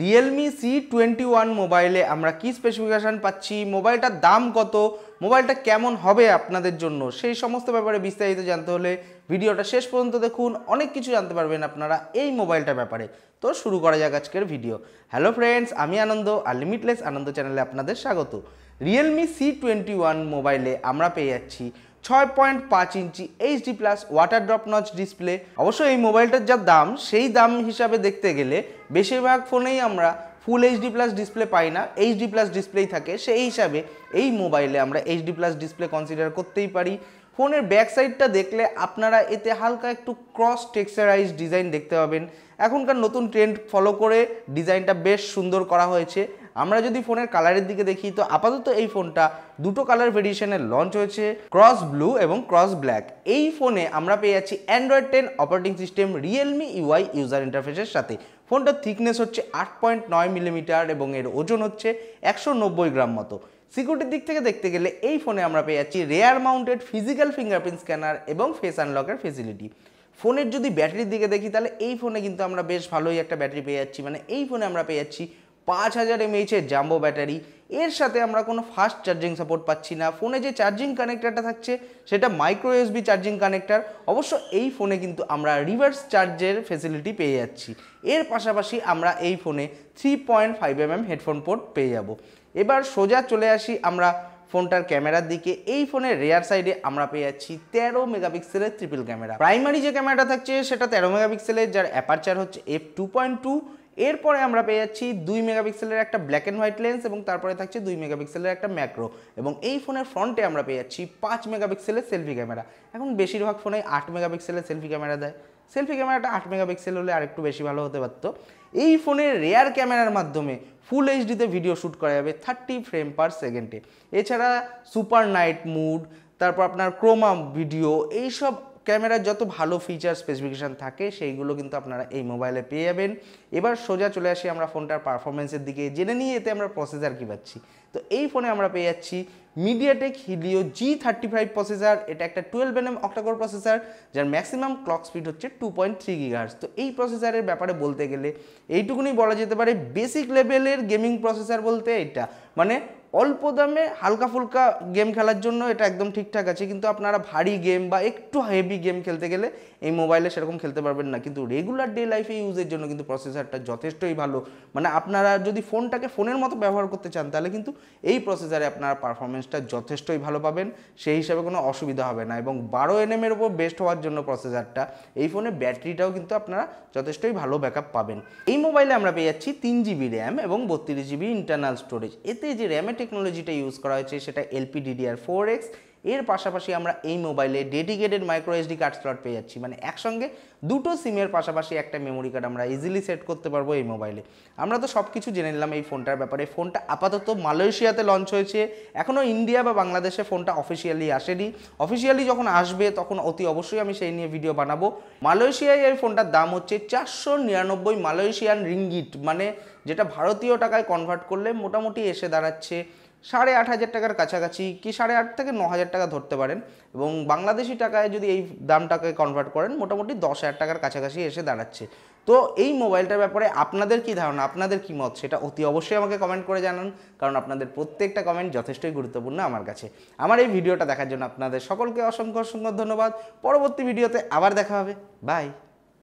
Realme C twenty one মোবাইলে আমরা কি স্পেসিফিকেশান পাচ্ছি মোবাইলটার দাম কত মোবাইলটা কেমন হবে আপনাদের জন্য সেই সমস্ত ব্যাপারে বিস্তারিত জানতে হলে ভিডিওটা শেষ পর্যন্ত দেখুন অনেক কিছু জানতে পারবেন আপনারা এই মোবাইলটার ব্যাপারে তো শুরু করা যাক আজকের ভিডিও হ্যালো ফ্রেন্ডস আমি আনন্দ আর লিমিটলেস আনন্দ চ্যানেলে আপনাদের স্বাগত রিয়েলমি সি টোয়েন্টি ওয়ান মোবাইলে আমরা পেয়ে যাচ্ছি ছয় পয়েন্ট পাঁচ inch HD plus water drop notch display অবশ্য এই মোবাইলটার যা দাম সেই দাম হিসাবে দেখতে গেলে বেশিরভাগ ফোনেই আমরা ফুল এইচডি প্লাস ডিসপ্লে পাই না এইচডি প্লাস ডিসপ্লেই থাকে সেই হিসাবে এই মোবাইলে আমরা এইচডি প্লাস ডিসপ্লে কনসিডার করতেই পারি ফোনের ব্যাক সাইডটা দেখলে আপনারা এতে হালকা একটু ক্রস টেক্সারাইজ ডিজাইন দেখতে পাবেন এখনকার নতুন ট্রেন্ড ফলো করে ডিজাইনটা বেশ সুন্দর করা হয়েছে আমরা যদি ফোনের কালারের দিকে দেখি তো আপাতত এই ফোনটা দুটো কালার ভেরিয়েশনে লঞ্চ হয়েছে ক্রস ব্লু এবং ক্রস ব্ল্যাক এই ফোনে আমরা পেয়ে যাচ্ছি Android ten operating system Realme UI user ইন্টারফেসের সাথে ফোনটার থিকনেস হচ্ছে আট পয়েন্ট নয় মিলিমিটার এবং এর ওজন হচ্ছে একশো নব্বই গ্রাম মতো সিকিউরিটির দিক থেকে দেখতে গেলে এই ফোনে আমরা পেয়ে যাচ্ছি rear mounted physical fingerprint scanner এবং ফেস আনলকের ফেসিলিটি ফোনের যদি ব্যাটারির দিকে দেখি তাহলে এই ফোনে কিন্তু আমরা বেশ ভালোই একটা ব্যাটারি পেয়ে যাচ্ছি মানে এই ফোনে আমরা পেয়ে যাচ্ছি পাঁচ হাজার এমএইচের জাম্বো ব্যাটারি এর সাথে আমরা কোনো ফাস্ট চার্জিং সাপোর্ট পাচ্ছি না ফোনে যে চার্জিং কানেক্টারটা থাকছে সেটা মাইক্রো এসবি চার্জিং কানেক্টার অবশ্য এই ফোনে কিন্তু আমরা রিভার্স চার্জের ফেসিলিটি পেয়ে যাচ্ছি এর পাশাপাশি আমরা এই ফোনে three point five mm headphone port পেয়ে যাব এবার সোজা চলে আসি আমরা ফোনটার ক্যামেরার দিকে এই ফোনের রেয়ার সাইডে আমরা পেয়ে যাচ্ছি তেরো মেগাপিক্সেলের ট্রিপল ক্যামেরা প্রাইমারি যে ক্যামেরাটা থাকছে সেটা তেরো মেগাপিক্সেলের যার অ্যাপারচার হচ্ছে এফ টু পয়েন্ট টু এরপরে আমরা পেয়ে যাচ্ছি দুই মেগাপিক্সেলের একটা ব্ল্যাক অ্যান্ড হোয়াইট লেন্স এবং তারপরে থাকছে দুই মেগাপিক্সেলের একটা ম্যাক্রো এবং এই ফোনের ফ্রন্টে আমরা পেয়ে যাচ্ছি পাঁচ মেগাপিক্সেলের সেলফি ক্যামেরা এখন বেশিরভাগ ফোনে আট মেগাপিক্সেলের সেলফি ক্যামেরা দেয় সেলফি ক্যামেরাটা আট মেগাপিক্সেল হলে আরেকটু বেশি ভালো হতে পারতো এই ফোনের রেয়ার ক্যামেরার মাধ্যমে ফুল এইচডিতে ভিডিও শ্যুট করা যাবে থার্টি ফ্রেম পার সেকেন্ডে এছাড়া সুপার নাইট মুড তারপর আপনার ক্রোমা ভিডিও এইসব ক্যামেরার যত ভালো ফিচার স্পেসিফিকেশান থাকে সেইগুলো কিন্তু আপনারা এই মোবাইলে পেয়ে যাবেন এবার সোজা চলে আসি আমরা ফোনটার পারফরমেন্সের দিকে জেনে নিয়ে এতে আমরা প্রসেসার কী পাচ্ছি তো এই ফোনে আমরা পেয়ে যাচ্ছি MediaTek Helio G thirty five processor এটা একটা টুয়েলভ এম অক্টাকোর প্রসেসার যার ম্যাক্সিমাম ক্লক স্পিড হচ্ছে টু পয়েন্ট থ্রি গিগার্স তো এই প্রসেসারের ব্যাপারে বলতে গেলে এইটুকুনি বলা যেতে পারে বেসিক লেভেলের গেমিং প্রসেসার বলতে এটা মানে অল্প দামে হালকা ফুলকা গেম খেলার জন্য এটা একদম ঠিকঠাক আছে কিন্তু আপনারা ভারী গেম বা একটু হেভি গেম খেলতে গেলে এই মোবাইলে সেরকম খেলতে পারবেন না কিন্তু রেগুলার ডে লাইফে ইউজের জন্য কিন্তু প্রসেসারটা যথেষ্টই ভালো মানে আপনারা যদি ফোনটাকে ফোনের মতো ব্যবহার করতে চান তাহলে কিন্তু এই প্রসেসারে আপনারা পারফরমেন্সটা যথেষ্টই ভালো পাবেন সেই হিসাবে কোনো অসুবিধা হবে না এবং বারো এনএমের ওপর বেস্ট হওয়ার জন্য প্রসেসারটা এই ফোনে ব্যাটারিটাও কিন্তু আপনারা যথেষ্টই ভালো ব্যাকআপ পাবেন এই মোবাইলে আমরা পেয়ে যাচ্ছি তিন জিবি র্যাম এবং বত্রিশ জিবি ইন্টারনাল স্টোরেজ এতে যে র্যামের টেকনোলজিটা ইউজ করা হয়েছে সেটা এলপিডিডিআর ফোর এক্স এর পাশাপাশি আমরা এই মোবাইলে dedicated micro SD card slot পেয়ে যাচ্ছি মানে একসঙ্গে দুটো সিমের পাশাপাশি একটা মেমোরি কার্ড আমরা ইজিলি সেট করতে পারবো এই মোবাইলে আমরা তো সব কিছু জেনে নিলাম এই ফোনটার ব্যাপারে ফোনটা আপাতত মালয়েশিয়াতে লঞ্চ হয়েছে এখনও ইন্ডিয়া বা বাংলাদেশে ফোনটা অফিসিয়ালি আসেনি অফিসিয়ালি যখন আসবে তখন অতি অবশ্যই আমি সেই নিয়ে ভিডিও বানাবো মালয়েশিয়ায় এই ফোনটার দাম হচ্ছে চারশো নিরানব্বই মালয়েশিয়ান রিঙ্গিট মানে যেটা ভারতীয় টাকায় কনভার্ট করলে মোটামুটি এসে দাঁড়াচ্ছে সাড়ে আট হাজার টাকার কাছাকাছি কি সাড়ে আট থেকে ন হাজার টাকা ধরতে পারেন এবং বাংলাদেশি টাকায় যদি এই দামটাকে কনভার্ট করেন মোটামুটি দশ হাজার টাকার কাছাকাছি এসে দাঁড়াচ্ছে তো এই মোবাইলটার ব্যাপারে আপনাদের কি ধারণা আপনাদের কি মত সেটা অতি অবশ্যই আমাকে কমেন্ট করে জানান কারণ আপনাদের প্রত্যেকটা কমেন্ট যথেষ্টই গুরুত্বপূর্ণ আমার কাছে আমার এই ভিডিওটা দেখার জন্য আপনাদের সকলকে অসংখ্য অসংখ্য ধন্যবাদ পরবর্তী ভিডিওতে আবার দেখা হবে বাই